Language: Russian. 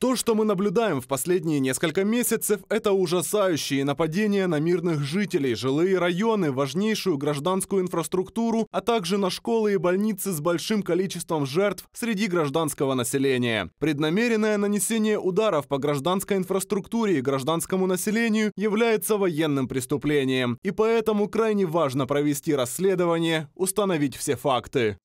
То, что мы наблюдаем в последние несколько месяцев, это ужасающие нападения на мирных жителей, жилые районы, важнейшую гражданскую инфраструктуру, а также на школы и больницы с большим количеством жертв среди гражданского населения. Преднамеренное нанесение ударов по гражданской инфраструктуре и гражданскому населению является военным преступлением, и поэтому крайне важно провести расследование, установить все факты.